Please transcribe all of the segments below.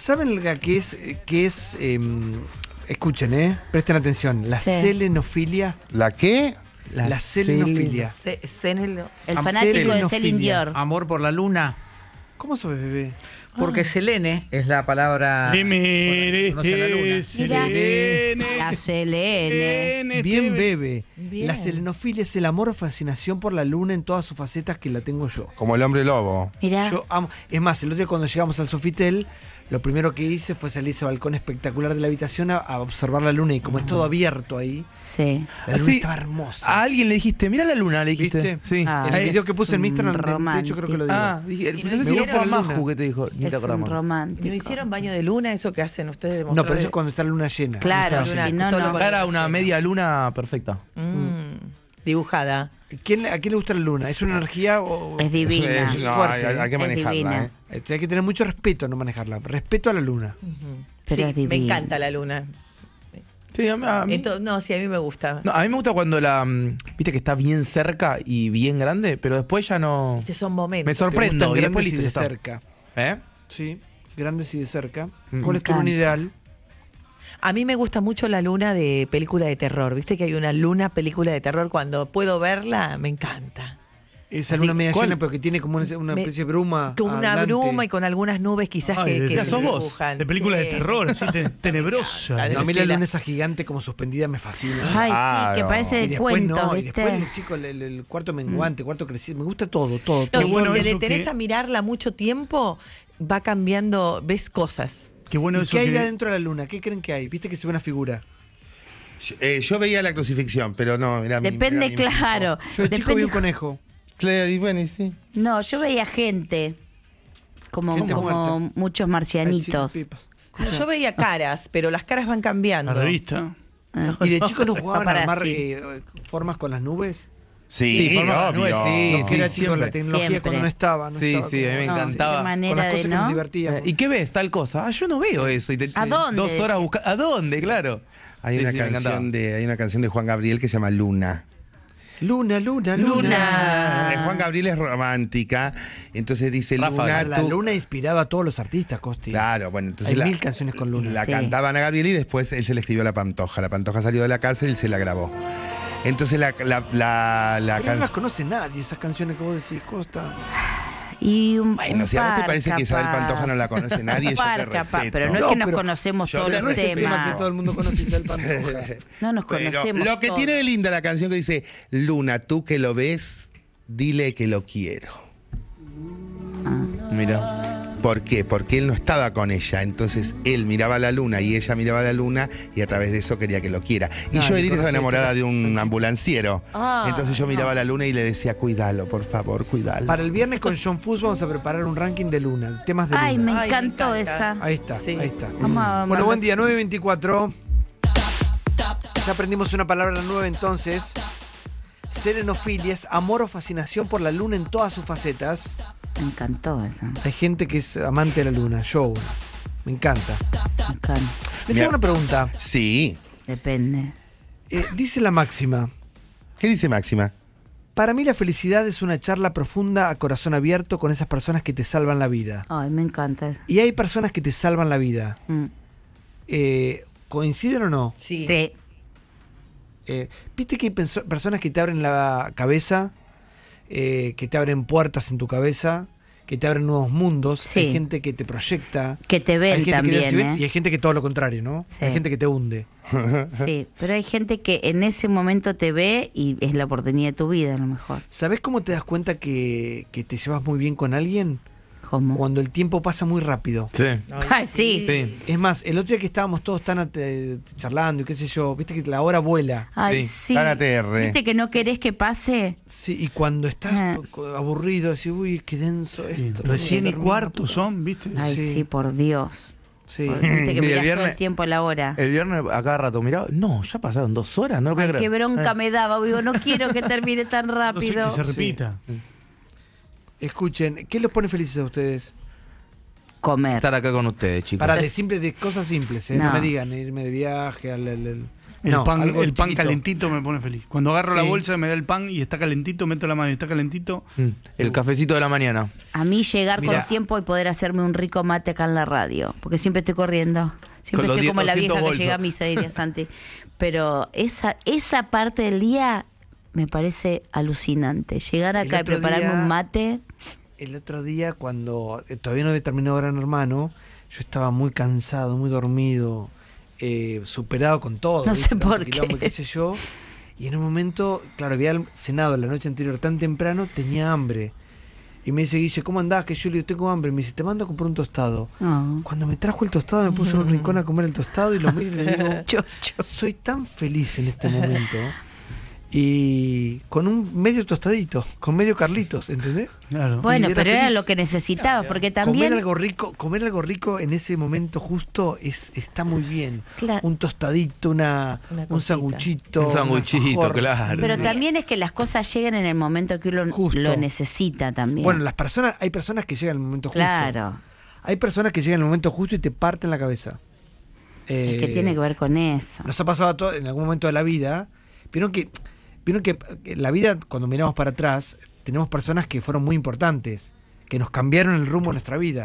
¿Saben qué es? Eh, es em, escuchen, ¿eh? Presten atención. La selenofilia. ¿La qué? La, selenofilia. el fanático de Selin Dior. Amor por la luna. ¿Cómo sabes, bebé? Porque ah. selene es la palabra. Bueno, la, la selene. Bien, bebé. La selenofilia es el amor o fascinación por la luna en todas sus facetas que la tengo yo. Como el hombre lobo. Mirá. Yo amo. Es más, el otro día cuando llegamos al Sofitel, lo primero que hice fue salir ese balcón espectacular de la habitación a, observar la luna y como es todo abierto ahí, sí. la luna estaba hermosa. A alguien le dijiste, mira la luna, le dijiste. Sí. Ah, el video que puse en Mister Instagram, de, hecho creo que lo Ah, dije, no, fue que te dijo, ni te Un romántico. ¿No hicieron baño de luna eso que hacen ustedes? De no, pero eso es cuando está la luna llena. Claro, no Solo una media luna perfecta. Mm, dibujada. ¿A quién le gusta la luna? ¿Es una energía o.? Es divina. fuerte, hay, que manejarla. ¿eh? Este, hay que tener mucho respeto no manejarla. Respeto a la luna. sí, me encanta la luna. Sí, a mí, no, sí, a mí me gusta. a mí me gusta cuando la. Mm, viste que está bien cerca y bien grande, pero después ya no. Esos este, son momentos. Me sorprendo. Y y de cerca. ¿Eh? Sí, grandes y de cerca. Mm. ¿Cuál es tu ideal? A mí me gusta mucho la luna de película de terror. Viste que hay una luna película de terror. Cuando puedo verla, me encanta. Esa luna media pero que tiene como una, especie de bruma. una bruma y con algunas nubes quizás que, que De película de terror, así tenebrosa. a mí la luna esa gigante como suspendida me fascina. Ay, sí, que parece de cuento, Y después, el chico, el, cuarto menguante, mm. cuarto crecido me gusta todo, todo. Y si te interesa mirarla mucho tiempo, va cambiando, ves cosas. Qué ¿Qué hay dentro adentro de la luna? ¿Qué creen que hay? ¿Viste que se ve una figura? Yo, eh, veía la crucifixión, pero no, mirá. Depende, claro. Yo de chico vi un conejo. No, yo veía gente. Como, muchos marcianitos. yo veía caras, pero las caras van cambiando. La revista. Ah. ¿Y de chicos no jugaban a armar eh, formas con las nubes? Sí, obvio. no, sí, era chico la tecnología siempre. cuando no estaba. No sí, sí, a mí me encantaba. con las cosas ¿no? que nos eh, ¿Y qué ves? Tal cosa. Ah, yo no veo eso. ¿A dónde? Dos horas buscando. ¿A dónde? Claro. Hay, una canción de, hay una canción de Juan Gabriel que se llama Luna. Luna, luna, luna. Eh, Juan Gabriel es romántica, entonces dice Luna. La luna inspiraba a todos los artistas, Costi. Claro, bueno, entonces. Hay mil canciones con luna. La cantaban a Gabriel y después él se le escribió a la Pantoja. La Pantoja salió de la cárcel y se la grabó. Entonces la, la, la, la no las conoce nadie esas canciones que vos decís, Costa. Y un, Bueno, si a vos te parece que Isabel Pantoja no la conoce nadie, yo te respeto. pero no, es que nos conocemos todos los que temas. todo el mundo Isabel Pantoja. No nos conocemos. lo que tiene de linda la canción que dice, Luna, tú que lo ves, dile que lo quiero. Ah. Mira. ¿Por qué? Porque él no estaba con ella. Entonces él miraba la luna y ella miraba la luna y a través de eso quería que lo quiera. Y yo, Edith, estaba enamorada de un ambulanciero. Ah, entonces yo miraba la luna y le decía, cuídalo, por favor, cuídalo. Para el viernes con John Fuss vamos a preparar un ranking de luna, temas de luna. Ay, me encantó esa. Ahí está, ahí está. bueno, buen día, 9.24. Ya aprendimos una palabra nueva entonces. Serenofilia amor o fascinación por la luna en todas sus facetas. Me encantó eso. Hay gente que es amante de la luna, yo. Me encanta. Me encanta. una pregunta. Sí. Depende. Eh, dice la máxima. ¿Qué dice máxima? Para mí la felicidad es una charla profunda a corazón abierto con esas personas que te salvan la vida. Ay, me encanta. Y hay personas que te salvan la vida. Mm. Eh, ¿Coinciden o no? Sí. Eh, ¿Viste que hay personas que te abren la cabeza eh, que te abren puertas en tu cabeza, que te abren nuevos mundos, hay gente que te proyecta. Que te ve también. ¿eh? Y hay gente que todo lo contrario, ¿no? Hay gente que te hunde. Sí, pero hay gente que en ese momento te ve y es la oportunidad de tu vida a lo mejor. ¿Sabes cómo te das cuenta que te llevas muy bien con alguien? Cuando el tiempo pasa muy rápido. Sí. Ay, sí. Es más, el otro día que estábamos todos tan eh, charlando y qué sé yo, viste que la hora vuela. Ay, sí. Viste que no querés que pase. Sí, y cuando estás ah. aburrido, decís, uy, qué denso esto. Recién y cuarto son, viste. Ay, sí, por Dios. Sí. Viste que el todo el tiempo a la hora. El viernes a cada rato miraba, no, ya pasaron dos horas, no lo Qué bronca eh. me daba, digo, no quiero que termine tan rápido. No sé que se repita. Escuchen, ¿qué los pone felices a ustedes? Comer. Estar acá con ustedes, chicos. Para de simple, de cosas simples, ¿eh? no. me digan irme de viaje, El, pan, calentito me pone feliz. Cuando agarro la bolsa, me da el pan y está calentito, meto la mano y está calentito. Mm. El cafecito de la mañana. A mí llegar con tiempo y poder hacerme un rico mate acá en la radio, porque siempre estoy corriendo. Siempre estoy como la vieja que llega a misa, diría Santi. Pero esa, esa parte del día me parece alucinante. Llegar acá y prepararme un mate. El otro día, cuando eh, todavía no había terminado Gran Hermano, yo estaba muy cansado, muy dormido, eh, superado con todo. No sé por qué. yo. Y en un momento, claro, había cenado la noche anterior tan temprano, tenía hambre. Y me dice Guille, ¿cómo andás? Que yo le tengo hambre. Me dice, te mando a comprar un tostado. Ah. Cuando me trajo el tostado, me puso en un rincón a comer el tostado y lo miro y le digo, soy tan feliz en este momento y con un medio tostadito, con medio Carlitos, ¿entendés? Claro. Bueno, pero era lo que necesitaba porque también comer algo rico, comer algo rico en ese momento justo es está muy bien. Claro. Un tostadito, una, un sanguchito, un sanguchito, claro. Pero también es que las cosas llegan en el momento que uno lo necesita también. Bueno, las personas, hay personas que llegan en el momento justo. Claro. Hay personas que llegan en el momento justo y te parten la cabeza. Eh, que tiene eh, que ver con eso. Nos ha pasado a en algún momento de la vida, pero que Vieron que eh, la vida, cuando miramos para atrás, tenemos personas que fueron muy importantes, que nos cambiaron el rumbo de nuestra vida.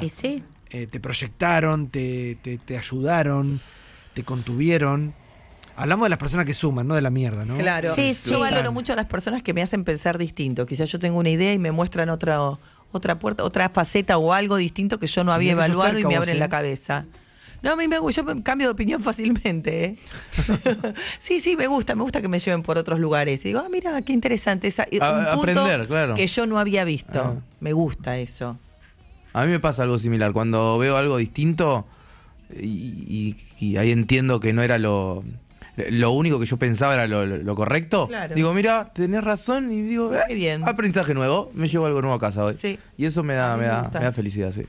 Eh, te proyectaron, te, te, ayudaron, te contuvieron. Hablamos de las personas que suman, no de la mierda, ¿no? Claro. Sí, Yo valoro mucho a las personas que me hacen pensar distinto. Quizás yo tengo una idea y me muestran otra, otra puerta, otra faceta o algo distinto que yo no había evaluado y me abren la ¿eh? cabeza. No, a mí me, yo cambio de opinión fácilmente. ¿eh? sí, sí, me gusta, me gusta que me lleven por otros lugares. Y digo, ah, mira, qué interesante. Esa, un aprender, claro. que yo no había visto. Ah. Me gusta eso. A mí me pasa algo similar. Cuando veo algo distinto y, ahí entiendo que no era lo, lo único que yo pensaba era lo, correcto. Digo, mira, tenés razón y digo, eh, bien. aprendizaje nuevo, me llevo algo nuevo a casa hoy. Y eso me, da me da felicidad, sí.